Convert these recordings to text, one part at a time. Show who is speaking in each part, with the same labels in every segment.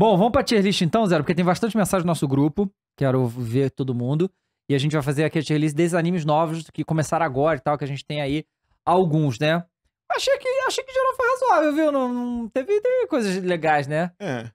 Speaker 1: Bom, vamos pra tier list então, Zero, porque tem bastante mensagem no nosso grupo. Quero ver todo mundo. E a gente vai fazer aqui a tier list desses animes novos que começaram agora e tal, que a gente tem aí alguns, né? Achei que, achei que geral foi razoável, viu? Não, não teve, teve coisas legais, né? É. Uhum.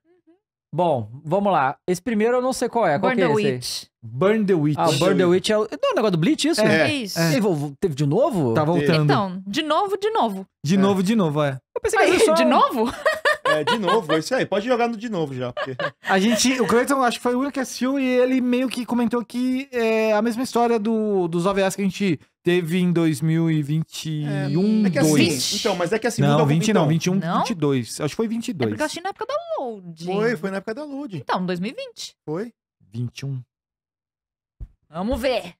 Speaker 1: Bom, vamos lá. Esse primeiro eu não sei qual é. Burn é the Witch. Burn the Witch. Ah, Burn the Witch é o... Não é negócio do Bleach, isso? É, é isso. É. Teve de novo? Tá voltando. Então,
Speaker 2: de novo, de novo.
Speaker 1: De é. novo, de novo, é.
Speaker 2: Eu pensei que era só... De novo?
Speaker 3: É, de novo, é isso aí. Pode jogar no de novo já. Porque...
Speaker 4: A gente, o Cleiton, acho que foi o único que assistiu e ele meio que comentou que é a mesma história do, dos OVAs que a gente teve em 2021, é, é que assim, 2.
Speaker 2: Então, mas é que assim... Não, 20 então. não, 21, não?
Speaker 4: 22. Acho que foi 22. É porque eu
Speaker 2: achei na época da Load. Foi, foi na época da Load. Então, 2020. Foi. 21. Vamos ver.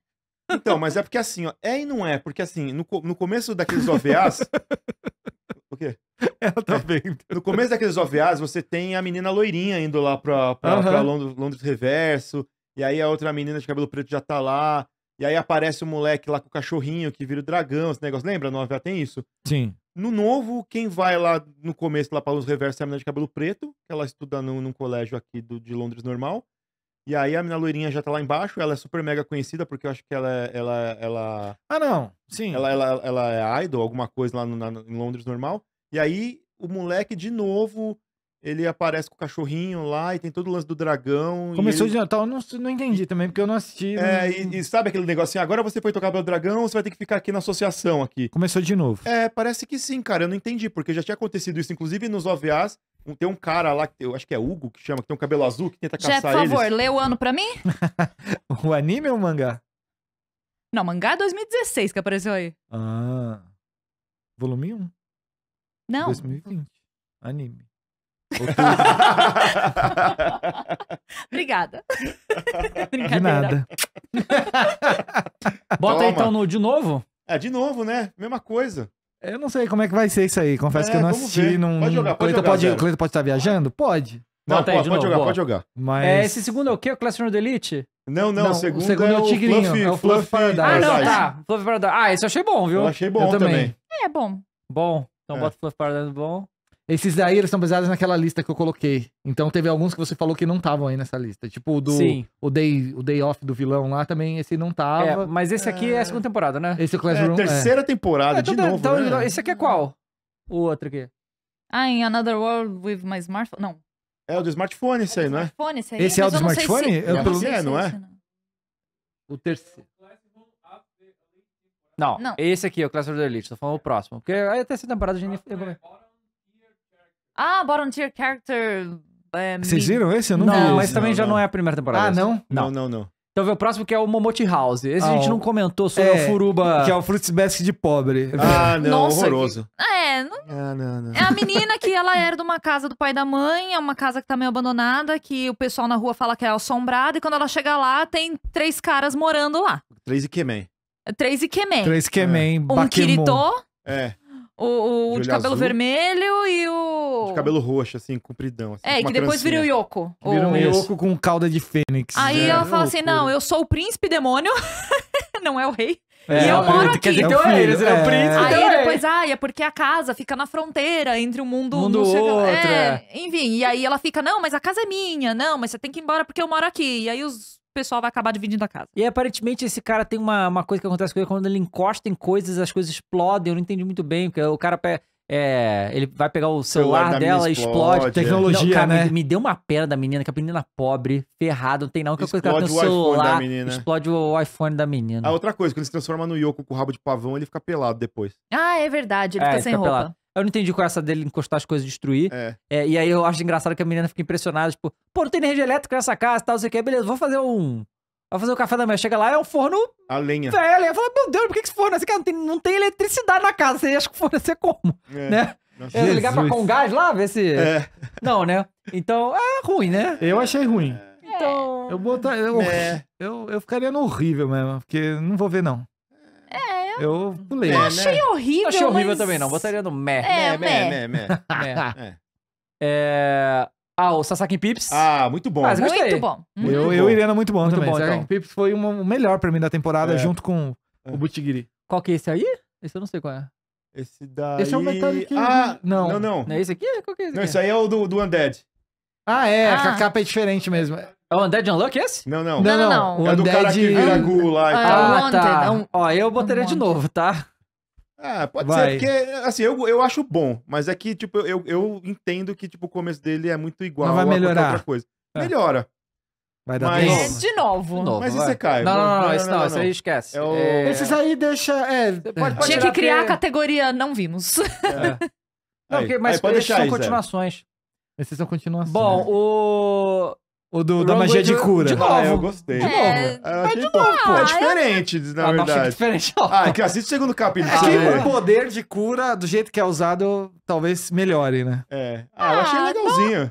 Speaker 3: Então, mas é porque assim, ó, é e não é, porque assim, no, no começo daqueles OVAs, por quê? Ela tá é. vendo. No começo daqueles OVAs, você tem a menina loirinha indo lá pra, pra, uhum. pra Londres, Londres, Reverso, e aí a outra menina de cabelo preto já tá lá, e aí aparece o moleque lá com o cachorrinho que vira o dragão, esse negócio. Lembra? No OVA tem isso? Sim. No novo, quem vai lá no começo, lá pra Londres Reverso, é a menina de cabelo preto, que ela estuda num, num colégio aqui do, de Londres normal. E aí a menina loirinha já tá lá embaixo, ela é super mega conhecida, porque eu acho que ela é, ela, ela... Ah, não. Sim. Ela, ela, ela é idol, alguma coisa lá no, na, em Londres normal. E aí o moleque, de novo, ele aparece com o cachorrinho lá e tem todo o lance do dragão. Começou ele... de Natal, tá, eu não, não entendi também, porque eu não assisti. É, não... E, e, sabe aquele negócio assim, agora você foi tocar pelo dragão, você vai ter que ficar aqui na associação aqui. Começou de novo. É, parece que sim, cara, eu não entendi, porque já tinha acontecido isso, inclusive nos OVAs, tem um cara lá, que eu acho que é Hugo, que chama, que tem um cabelo azul, que tenta é, caçar Já, por favor, eles.
Speaker 2: lê o ano pra mim?
Speaker 3: o anime ou o mangá?
Speaker 2: Não, mangá 2016 que apareceu aí.
Speaker 3: Ah, volume
Speaker 2: 1. Não.
Speaker 4: 2020. Anime.
Speaker 2: Obrigada. De nada. Bota Toma. então
Speaker 3: no de novo. É, de novo, né? Mesma coisa. Eu não sei
Speaker 4: como é que vai ser isso aí. Confesso é, que eu não assisti. Num... Pode jogar, pode Cleiton jogar. Pode, Cleiton pode estar tá viajando? Pode. Não, Bota pô, aí, pode, novo, jogar, pode
Speaker 1: jogar. Mas... É, esse segundo é o quê? O Classroom do Elite? Não, não, não o, segundo o segundo é, é o Tigrinho. Fluffy, é o Fluffy, Fluffy Paradise. Ah, não, tá. Fluffy Paradise. Ah, esse eu achei bom, viu? Eu achei bom eu também. também. É, bom. Bom. Então é. bota Fluff Paradise bom. Esses daí, eles são baseados naquela lista que eu coloquei. Então teve
Speaker 4: alguns que você falou que não estavam aí nessa lista. Tipo o do Sim. o day, o day Off do vilão lá também, esse não
Speaker 1: tava. É, mas esse aqui é... é a segunda temporada, né? Esse é o Classroom. É, é. terceira
Speaker 3: temporada, é, de então, tá, novo. Então, né? Então, esse aqui é qual? O outro aqui.
Speaker 2: Ah, em Another World with My Smartphone. Não.
Speaker 3: É o do smartphone esse aí, não é? Smartphone, esse aí. Esse é o do smartphone? Se... Eu, não, é não é? O terceiro.
Speaker 1: Não, não, esse aqui é o Class of the Elite, tô falando o próximo. Porque aí até essa temporada a gente... É
Speaker 2: ah, Bottom Tier Character... É,
Speaker 1: Vocês viram esse? Eu não, não vi mas também não, já não. não é a primeira temporada. Ah, não? Não, não, não. Então vê o próximo que é o Momote House. Esse ah, a gente ah, não comentou sobre é, o Furuba. Que é o
Speaker 4: Fruits Basket de pobre. Ah, não, Nossa, horroroso.
Speaker 2: Que... É, não... Ah, não, não. É a menina que ela era de uma casa do pai e da mãe, é uma casa que tá meio abandonada, que o pessoal na rua fala que é assombrada, e quando ela chega lá, tem três caras morando lá. Três e Três Ikemen. Três
Speaker 3: Ikemen, é. Um Kirito. É.
Speaker 2: O, o de, de cabelo azul. vermelho e o. De cabelo
Speaker 3: roxo, assim, compridão. Assim, é, que depois vira o Yoko. O... Vira um Yoko com cauda de fênix. Aí é, ela é fala assim:
Speaker 2: não, eu sou o príncipe demônio, não é o rei. É,
Speaker 4: e eu
Speaker 1: é, moro aqui. Dizer, então é é o é príncipe. Aí
Speaker 2: então depois, ah, é porque a casa fica na fronteira entre o mundo... mundo sei, outro, é, é. Enfim, e aí ela fica, não, mas a casa é minha. Não, mas você tem que ir embora porque eu moro aqui. E aí os pessoal vai acabar dividindo a casa.
Speaker 1: E aparentemente esse cara tem uma, uma coisa que acontece com ele, quando ele encosta em coisas, as coisas explodem. Eu não entendi muito bem, porque o cara pega. É, ele vai pegar o celular, dela dela, explode. explode. É. Tecnologia, não, cara, né? Me, me, deu uma pena da menina, que a menina pobre, ferrada, não tem nada explode coisa que ela tem é o celular, explode o iPhone da menina. Ah,
Speaker 3: outra coisa, quando ele se transforma no Yoko com o rabo de pavão, ele fica pelado depois.
Speaker 2: Ah, é verdade, ele é, fica ele
Speaker 1: sem fica roupa. Pelado. Eu não entendi qual é essa dele encostar as coisas e destruir. É. É, e aí eu acho engraçado que a menina fica impressionada, tipo, pô, não tem energia elétrica nessa casa tal, você sei o que. Beleza, vou fazer um. Vou fazer o um café da manhã. Chega lá, é um forno. A lenha. Velho. Eu falo, meu Deus, por que esse forno? Esse é assim, cara não tem, não tem eletricidade na casa. Você acha que o forno ia ser como? É. Né? Nossa, é, ligar pra gás lá, ver se. É. Não, né? Então, é ruim, né? Eu achei ruim. É. Então. Eu botar. Eu, é. eu, eu ficaria no horrível
Speaker 4: mesmo, porque não vou ver, não.
Speaker 1: É. Eu pulei. Eu né? achei horrível. horrível. Achei horrível mas... também, não. Botaria no meh. É, meh, meh, meh. meh. É. é... Ah, o Sasaki
Speaker 3: Pips. Ah, muito bom. Mas muito gostei. bom.
Speaker 4: eu, eu e Irena, muito bom muito também. Bom, Sasaki então. Pips foi o melhor pra mim da temporada, é. junto com é.
Speaker 3: o Butigiri. Qual que é esse aí? Esse eu não sei qual é. Esse daí... Esse é o Metallic... Ah, não. Não, não. Não é esse aqui?
Speaker 4: Qual que é esse aqui? Não, esse aí é o do,
Speaker 3: do Undead. Ah, é.
Speaker 1: Ah. A capa é diferente mesmo. É o Undead Unluck esse? Não, não. Não, não. não. é do cara que vira Gu
Speaker 3: lá e ah, tal. É ah, tá. É um... Ó, eu botaria um de novo, tá? Ah, pode Vai. ser, porque, assim, eu, eu acho bom, mas é que, tipo, eu, eu entendo que, tipo, o começo dele é muito igual não vai melhorar. outra coisa. É. Melhora. Vai dar mas... Novo. De, novo. de novo. Mas isso é cai. Não, não, não, isso não, não, isso aí esquece. É o... é... Esses
Speaker 2: aí deixa. É, pode, pode Tinha que criar que... a categoria não vimos.
Speaker 1: É. Não, aí, porque, mas aí, pode esses deixar, são aí,
Speaker 4: continuações. Esses são continuações. Bom, o. O do, da magia é de cura. De ah, novo. É, é, ah, eu gostei. De novo. É, eu achei de novo, pô. É diferente, na ah, verdade. diferente. Ó. Ah, que assiste
Speaker 3: o segundo capítulo. Ah, é que o
Speaker 4: poder de cura, do jeito que é usado, talvez melhore, né? É. Ah,
Speaker 2: eu achei ah,
Speaker 3: legalzinho.
Speaker 4: Não,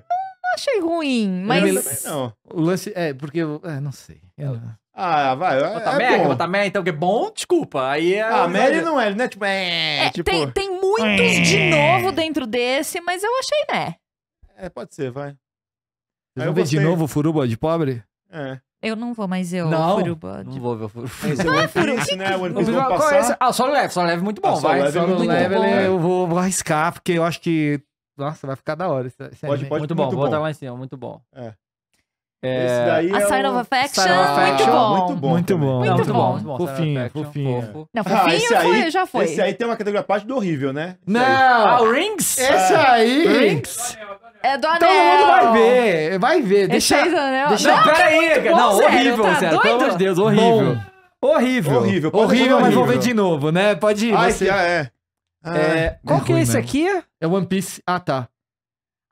Speaker 2: não achei
Speaker 3: ruim, mas... Não,
Speaker 4: não. O lance... É, porque... é, não sei. Eu...
Speaker 3: Ah, vai. É, bota é merda,
Speaker 4: bom.
Speaker 1: bota merda, então que é bom, desculpa. Aí é... Ah, merda não é, né? Tipo, é, é tipo... Tem, tem
Speaker 2: muitos de novo dentro desse, mas eu achei, né?
Speaker 3: É, pode ser, vai.
Speaker 4: Vocês vão ver de novo o Furuba de pobre?
Speaker 3: É.
Speaker 2: Eu não vou, mas eu não, Furuba.
Speaker 4: Não vou ver o Furuba.
Speaker 2: Mas é One Piece, né? One Piece vão passar.
Speaker 1: Ah, só leve, só leve muito bom, ah, só vai. Leve, é só
Speaker 2: muito leve, bom, é, eu
Speaker 4: vou, vou, arriscar, porque eu acho que... Nossa, vai ficar da hora. Esse, pode, pode, muito, muito bom, bom, vou botar lá em
Speaker 1: cima, muito bom.
Speaker 3: É. Esse é, daí a é Sign of Affection. Sign of Affection. Muito bom. Muito bom. Muito, muito bom. bom. Fofinho, fofinho. Não, ah, fofinho ah, esse aí, já foi. Esse aí tem uma categoria parte do horrível, né? Esse não! Ah, o Rings? Esse é. aí... Rings?
Speaker 2: É do anel. Então todo mundo vai ver.
Speaker 4: Vai ver. Deixa... aí, anel. Deixa... Não, peraí. Tá não, horrível, sério. Tá pelo amor de
Speaker 1: Deus, horrível.
Speaker 4: Horrível. Horrível. Horrível, mas vou ver de novo, né? Pode ir. Ah, esse é. Ah, é. Qual que é esse aqui? É One Piece. Ah, tá.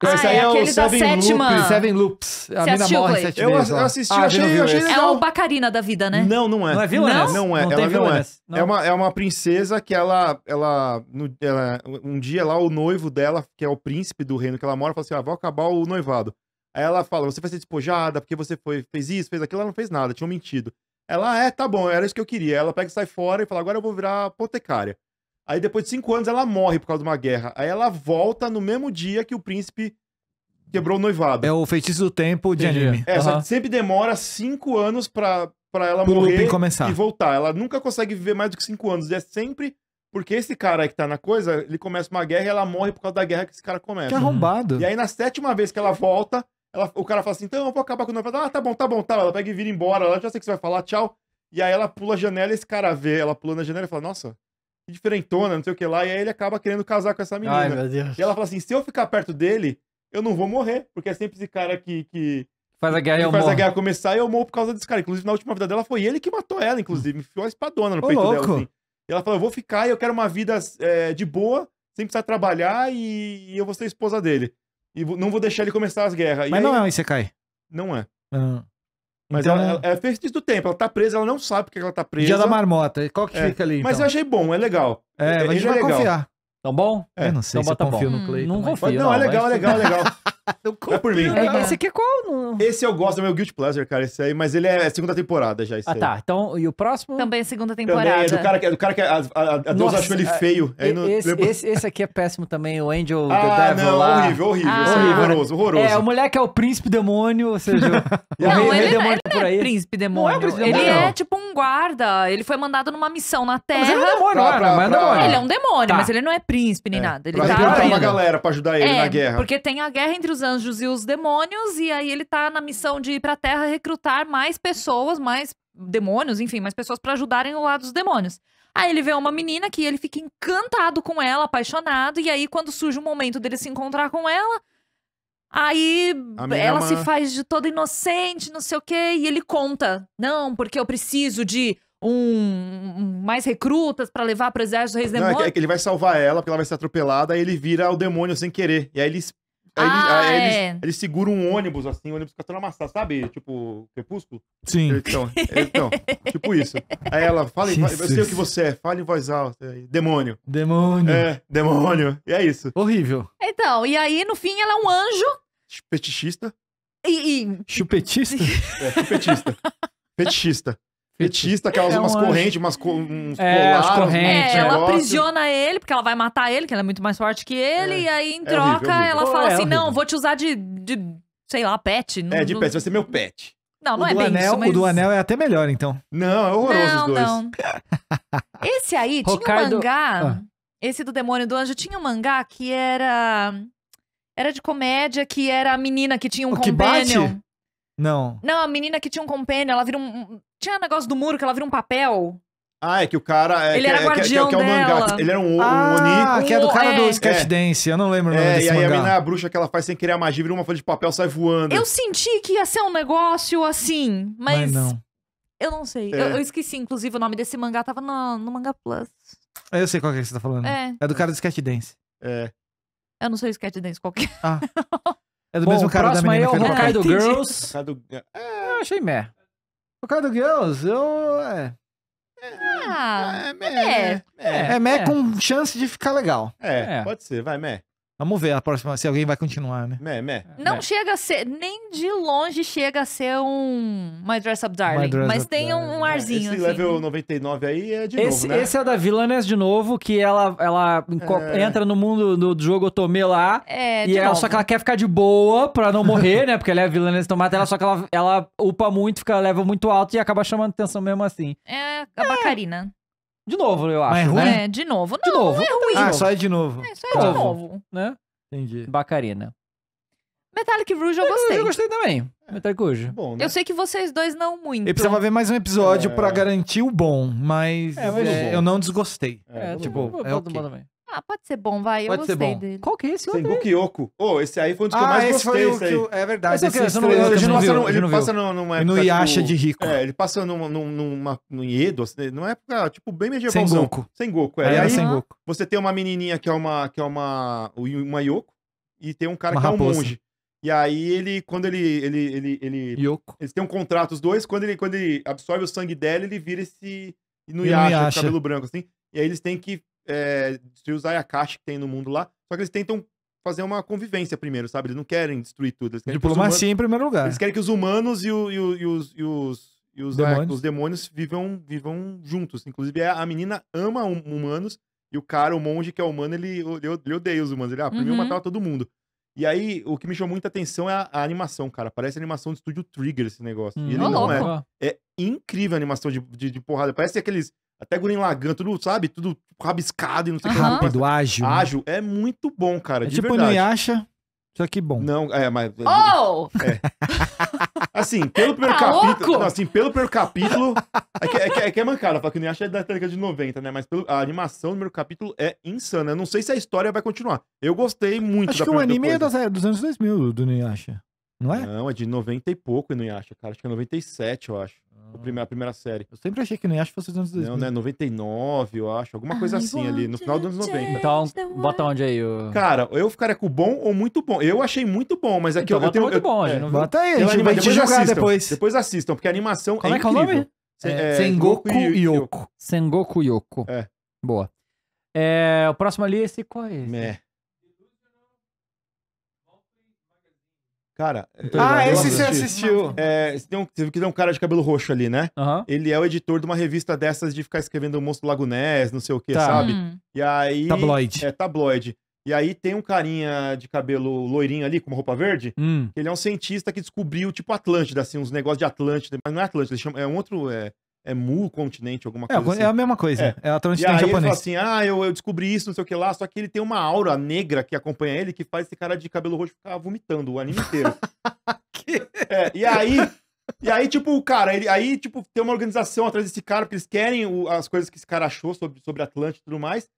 Speaker 4: Ah, Esse aí é, é o aquele da Seven, sétima. Loops, Seven
Speaker 3: Loops. A mina morre Clay? sete Eu eu assisti, Ah, achei, achei É o
Speaker 2: Bacarina da vida, né? Não, não é. Não é villainess? Né? Não, é, Não ela não é. Né? não. É,
Speaker 3: uma, é uma princesa que ela, ela, no- ela- Um dia lá, o noivo dela, que é o príncipe do reino que ela mora, fala assim: ah, vou acabar o noivado. Aí ela fala: você vai ser despojada porque você foi, fez isso, fez aquilo. Ela não fez nada, tinha mentido. Ela é, tá bom, era isso que eu queria. Ela pega e sai fora e fala: agora eu vou virar apotecária. Aí depois de cinco anos ela morre por causa de uma guerra. Aí ela volta no mesmo dia que o príncipe quebrou o noivado. É o feitiço do tempo de Entendi. anime. É, uhum. só que sempre demora cinco anos pra, pra ela Pro morrer começar. e voltar. Ela nunca consegue viver mais do que cinco anos. E é sempre porque esse cara aí que tá na coisa, ele começa uma guerra e ela morre por causa da guerra que esse cara começa. Que arrombado. E aí na sétima vez que ela volta, ela, o cara fala assim, então eu vou acabar com o noivado. Ah, tá bom, tá bom, tá. Ela pega e vira embora. Ela já sei o que você vai falar, tchau. E aí ela pula a janela e esse cara vê. Ela pula na janela e fala, nossa diferentona, não sei o que lá. E aí ele acaba querendo casar com essa menina. Ai, meu Deus. E ela fala assim: se eu ficar perto dele, eu não vou morrer, porque é sempre esse cara que. que faz a guerra eu faz morro. a guerra começar e eu morro por causa desse cara. Inclusive, na última vida dela, foi ele que matou ela, inclusive. Enfiou a espadona no Ô, peito louco. dela. Assim. E ela falou: eu vou ficar e eu quero uma vida é, de boa, sem precisar trabalhar e, e eu vou ser esposa dele. E não vou deixar ele começar as guerras. Mas não é um Isekai. Não é.
Speaker 4: Não. Ah. Mas então, ela, é-
Speaker 3: ela, é fez do tempo, ela tá presa, ela não sabe porque ela tá presa. Dia da
Speaker 4: marmota, qual que é. fica ali? Então? Mas eu achei bom, é legal. É, é mas a gente vai legal. confiar. Tão tá bom?
Speaker 3: É. Eu não sei então se eu confio bom. no hum, Clay Não confio. Não, não, é legal, mas... é legal, é legal.
Speaker 4: É por mim. É, esse
Speaker 3: aqui é qual? Não... Esse eu gosto, é meu Guilt Pleasure, cara, esse aí. Mas ele é segunda temporada já, esse Ah, tá. aí. tá. Então, e o próximo?
Speaker 2: Também é segunda é temporada. Também é do cara
Speaker 3: que, do cara que a, a, a Deus achou ele é, feio. no... esse, esse,
Speaker 2: esse, aqui
Speaker 1: é péssimo também, o Angel ah, the Devil não, lá. horrível, horrível.
Speaker 2: É ah. horroroso, horroroso. É, o
Speaker 1: moleque é o príncipe demônio, ou seja...
Speaker 2: o não, rei, ele, demônio ele por aí. príncipe demônio. Não é príncipe demônio. Ele é tipo um guarda. Ele foi mandado numa missão na Terra. Mas ele é um demônio, pra, pra, pra... Ele é um demônio, tá. mas ele não é príncipe nem nada. Ele tá... uma
Speaker 3: galera pra ajudar ele na guerra. porque
Speaker 2: tem a guerra entre os anjos e os demônios, e aí ele tá na missão de ir pra Terra recrutar mais pessoas, mais demônios, enfim, mais pessoas para ajudarem o lado dos demônios. Aí ele vê uma menina que ele fica encantado com ela, apaixonado, e aí quando surge o momento dele se encontrar com ela, Aí ela é se faz de toda inocente, não sei o quê, e ele conta: Não, porque eu preciso de um, um mais recrutas para levar pro exército do rei demônio. Não, é, é
Speaker 3: que ele vai salvar ela, porque ela vai ser atropelada, aí ele vira o demônio sem querer. E aí ele
Speaker 2: Aí, ah, aí é. eles,
Speaker 3: eles, seguram um ônibus, assim, o ônibus fica todo tá amassado, sabe? Tipo, crepúsculo? Sim. Então, então tipo isso. Aí ela, fala, em, eu sei o que você é, fale em voz alta. Demônio. Demônio. É, demônio. E é isso. Horrível.
Speaker 2: Então, e aí, no fim, ela é um anjo.
Speaker 3: Fetichista. E, e... Chupetista? É, chupetista. Fetichista. Petista, que ela usa é umas correntes, umas co uns é, correntes. É, ela negócio. aprisiona
Speaker 2: ele, porque ela vai matar ele, que ela é muito mais forte que ele, é. e aí em é troca horrível, horrível. ela oh, fala é assim: não, vou te usar de, de sei lá, pet. é, de pet, você vai ser
Speaker 4: meu pet.
Speaker 2: Não, o não é bem anel, isso, mas... O do anel
Speaker 4: é até melhor, então.
Speaker 3: Não, é
Speaker 2: horroroso não, os dois. Não. Esse aí tinha um mangá, ah. esse do Demônio do Anjo, tinha um mangá que era... Era de comédia, que era a menina que tinha um o companion. Não. Não, a menina que tinha um compênio, ela vira um. Tinha um negócio do muro que ela vira um papel.
Speaker 3: Ah, é que o cara. É, ele que, era é, é, é, guardião que, que, que é dela. mangá. Ele era um, ah, Oni. que é do cara do Sketch Dance. Eu não lembro o nome é, desse e aí mangá. a menina é a bruxa que ela faz sem querer a magia, vira uma folha de papel sai voando. Eu
Speaker 2: senti que ia ser um negócio assim, mas. mas não. Eu não sei. Eu, eu, esqueci, inclusive, o nome desse mangá. Tava no, no Manga Plus.
Speaker 4: Eu sei qual que você tá falando. É. É do cara do Sketch Dance. É.
Speaker 2: Eu não sei o Sketch Dance qualquer.
Speaker 4: Ah. É do Bom, mesmo cara da menina é o Hokkaido Girls. Hokkaido... É, eu ah, achei meh. Hokkaido Girls, eu... É...
Speaker 2: Ah, é, mé é, é, é, é, é,
Speaker 4: com chance de ficar legal. É, pode ser, vai, meh. Vamos ver a próxima, se alguém vai continuar, né? Meh, meh. Não
Speaker 2: chega a ser, nem de longe chega a ser um My Dress Up Darling, Dress mas Up tem um arzinho. Esse assim. level
Speaker 3: 99 aí é de esse, novo, né? Esse
Speaker 1: é da Villainess de novo, que ela, ela é... entra no mundo do jogo Otome lá, é, e ela, só que ela quer ficar de boa pra não morrer, né? Porque ela é a Villainess, então ela, só que ela, ela upa muito, fica leva muito alto e acaba chamando atenção mesmo assim.
Speaker 2: É a Bacarina.
Speaker 1: De novo, eu acho. Mas é né? ruim? Né?
Speaker 2: É, de novo. Não, de novo. não é ruim. Ah, só é
Speaker 1: de novo. É, só é tá. de novo. Né? Entendi. Bacarina.
Speaker 2: Metallic Rouge eu gostei. Eu gostei
Speaker 1: também. Metallic Rouge. Bom,
Speaker 4: né? Eu
Speaker 2: sei que vocês dois não muito. Eu precisava ver mais um episódio
Speaker 4: é... pra
Speaker 1: garantir o
Speaker 4: bom, mas, é, mas é... eu não desgostei. É, é tipo, bom. é do bom também.
Speaker 2: Ah, pode ser bom, vai. Pode eu ser bom. dele. Qual que é
Speaker 3: esse outro? aí? Kyoko. Ô, esse aí foi um dos que eu ah, mais gostei, esse aí. É verdade. Esse é o que? Você não- três, ele não passa, viu, ele passa no- numa época, no Yasha tipo- de Rico. É, ele passa numa, num- numa, num Edo, assim, né, numa época, tipo, bem medievalzão. Sengoku. Sengoku, é. Aí é, E aí, sem Goku. você tem uma menininha que é uma que é uma uma Yoko e tem um cara Uma que é um raposa. monge. E aí ele quando ele ele ele, ele Yoko. eles têm um contrato os dois, quando ele quando ele absorve o sangue dela, ele vira esse no Inuyasha. cabelo branco assim. E aí eles têm que é, de usar a caixa que tem no mundo lá. Só que eles tentam fazer uma convivência primeiro, sabe? Eles não querem destruir tudo. Eles querem Diplomacia humanos... em primeiro lugar. Eles querem que os humanos e, o, e, o, e os, e os, e os, é, demônios. os demônios vivam, vivam juntos. Inclusive, é, a menina ama hum, humanos e o cara, o monge que é humano, ele, ele, odeia os humanos. Ele, ah, pra uhum. mim eu uhum. matava todo mundo. E aí, o que me chamou muita atenção é a, a animação, cara. Parece animação do estúdio Trigger esse negócio. Hum, e ele não, uhum. não é. É incrível a animação de, de, de porrada. Parece aqueles até Gurin Lagan, tudo, sabe? Tudo rabiscado e não sei o uhum. que. Rápido, ágil. Né? Ágil. É muito bom, cara. É de tipo verdade. no só que bom. Não, é, mas.
Speaker 2: Oh! É.
Speaker 3: Assim, pelo primeiro tá capítulo. Não, assim, pelo primeiro capítulo. É que é, que, é, que é mancada, falar que nem acha é da década de 90, né? Mas pelo, a animação do primeiro capítulo é insana. Eu não sei se a história vai continuar. Eu gostei muito Acho da que o anime é coisa. é das,
Speaker 4: dos anos 2000 do Inuyasha, não
Speaker 3: é? Não, é de 90 e pouco Inuyasha, cara. Acho que é 97, eu acho primeira, a primeira série. Eu sempre
Speaker 4: achei que nem acho que fosse
Speaker 3: dos anos 2000. Não, né? 99, eu acho. Alguma coisa assim ali, no final dos anos 90. Então, bota onde aí? O... Cara, eu ficaria com bom ou muito bom. Eu achei muito bom, mas aqui então, eu, eu tenho... Muito bom, é, não... Bota aí, a gente vai jogar assistam, depois. Depois assistam, porque a animação Como é, é que é o nome? É, Sengoku Yoko.
Speaker 1: Sengoku Yoko. É. Boa.
Speaker 3: É, o próximo ali é esse qual é? Esse? É. Cara, então ah, esse você assistiu. É, tem um, você viu que tem um cara de cabelo roxo ali, né? Uhum. Ele é o editor de uma revista dessas de ficar escrevendo o Monstro Lagunés, não sei o que, tá. sabe? Hum. E aí. Tabloide. É, tabloide. E aí tem um carinha de cabelo loirinho ali, com uma roupa verde, hum. ele é um cientista que descobriu, tipo, Atlântida, assim, uns negócios de Atlântida, mas não é Atlântida, chama, é um outro. É, é Mu continente, alguma é, coisa. É, assim. é a mesma coisa. É, é a e aí japonês. ele fala assim: ah, eu, eu descobri isso, não sei o que lá, só que ele tem uma aura negra que acompanha ele que faz esse cara de cabelo roxo ficar vomitando o anime inteiro. que... é, e aí. E aí, tipo, o cara, ele, aí, tipo, tem uma organização atrás desse cara, porque eles querem o, as coisas que esse cara achou sobre, sobre Atlante e tudo mais.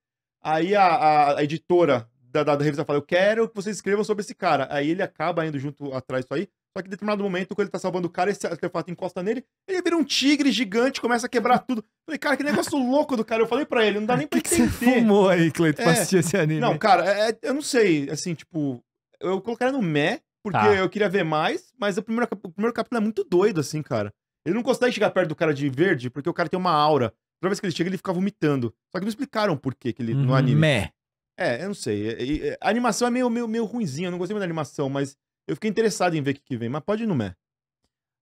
Speaker 3: Aí a, a, a editora da, da, da, revista fala: Eu quero que vocês escrevam sobre esse cara. Aí ele acaba indo junto atrás disso aí. Só que em determinado momento, quando ele tá salvando o cara, esse artefato encosta nele, ele vira um tigre gigante, começa a quebrar tudo. falei, cara, que negócio louco do cara. Eu falei pra ele, não dá nem pra que entender. Que você fumou aí, Cleiton, é... pra assistir esse anime? Não, cara, é, é, eu não sei, assim, tipo... Eu colocaria no MÉ porque tá. eu queria ver mais, mas o primeiro, o primeiro capítulo é muito doido, assim, cara. Ele não consegue chegar perto do cara de verde, porque o cara tem uma aura. Toda vez que ele chega, ele fica vomitando. Só que não explicaram por que ele, no uhum, anime. MÉ É, eu não sei. A animação é meio, meio, meio ruinzinha, eu não gostei muito da animação, mas eu fiquei interessado em ver o que, que vem, mas pode ir no Mé.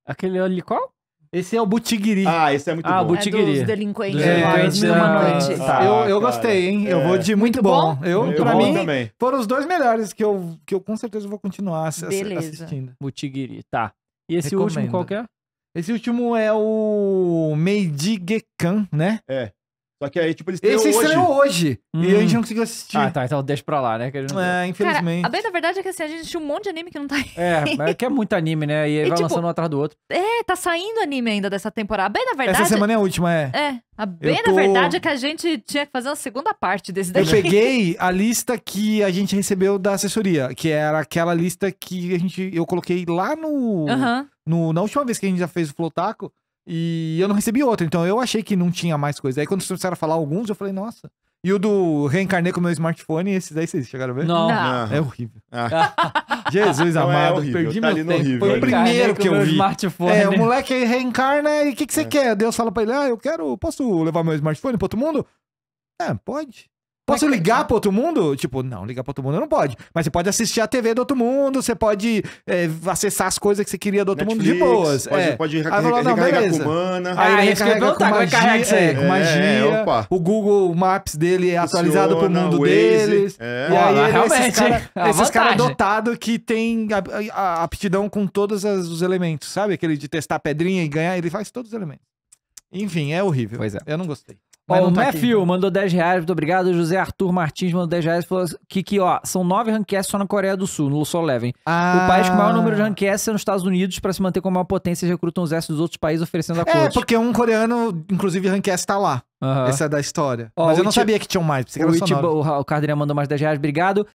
Speaker 3: Aquele ali qual? Esse é o Butigiri. Ah, esse é muito ah, bom. Ah, Butiguiri. É dos delinquentes. É, delinquentes. É, é, tá, eu, eu gostei, hein? Eu é. vou de muito, muito bom. bom. Eu, muito pra bom mim,
Speaker 1: também.
Speaker 4: foram os dois melhores que eu, que eu com certeza vou continuar Beleza. assistindo.
Speaker 1: Butiguiri, tá. E
Speaker 4: esse Recomendo. último qual que é? Esse último é o Meiji Gekan,
Speaker 1: né?
Speaker 3: É. Só que aí, tipo, eles Esse hoje. estreou hoje. Hum. E a gente hum. não conseguiu assistir. Ah, tá. Então deixa pra
Speaker 1: lá, né? Que É, infelizmente. Cara, a bem
Speaker 2: da verdade é que assim, a gente assistiu um monte de anime que não tá aí. É, mas é
Speaker 1: que é muito anime, né? E e, vai tipo, lançando um atrás do outro.
Speaker 2: É, tá saindo anime ainda dessa temporada. A bem da verdade. Essa semana é a última, é. É. A bem tô... da verdade é que a gente tinha que fazer uma segunda parte desse daqui. Eu peguei
Speaker 1: a lista
Speaker 4: que a gente recebeu da assessoria, que era aquela lista que a gente, eu coloquei lá no. Uhum. no na última vez que a gente já fez o Flotaco. E eu não recebi outro, então eu achei que não tinha mais coisa. Aí quando vocês começaram a falar alguns, eu falei, nossa. E o do reencarnei com meu smartphone, esses aí vocês chegaram a ver? Não. não. É horrível. Ah. Jesus não, é amado, é perdi tá meu tempo. Horrível, Foi o primeiro que eu vi. Smartphone. É, o moleque reencarna e o que, que você é. quer? Deus fala pra ele, ah, eu quero, posso levar meu smartphone pra outro mundo? É, pode. Posso é ligar para outro mundo? Tipo, não, ligar para outro mundo não pode. Mas você pode assistir a TV do outro mundo, você pode é, acessar as coisas que você queria do outro Netflix, mundo de boas. Pode, é. pode re aí, não, recarregar com mana.
Speaker 3: Aí, aí ah, recarrega com, magia, isso
Speaker 4: É, com é, magia. o Google Maps dele é atualizado para pro mundo Waze, deles. É. E aí, é Realmente, esses caras cara dotados que tem a, a, a aptidão com todos as, os elementos, sabe? Aquele de testar pedrinha e ganhar, ele faz todos os elementos. Enfim, é horrível. Pois é.
Speaker 1: Eu não gostei. Ó, o tá Matthew aqui. mandou 10 reais, muito obrigado. O José Arthur Martins mandou 10 reais e falou assim, que, que, ó, são nove rankings só na Coreia do Sul, no só Leven. Ah. O país com o maior número de rankings é nos Estados Unidos, para se manter como uma potência, recrutam os exércitos dos outros países oferecendo é, acordos. É, porque um coreano, inclusive, rankings tá lá. Uhum. Essa é da história. Mas eu não sabia que tinham mais. O, Itiba, o, o Cardeira mandou mais 10 reais, obrigado.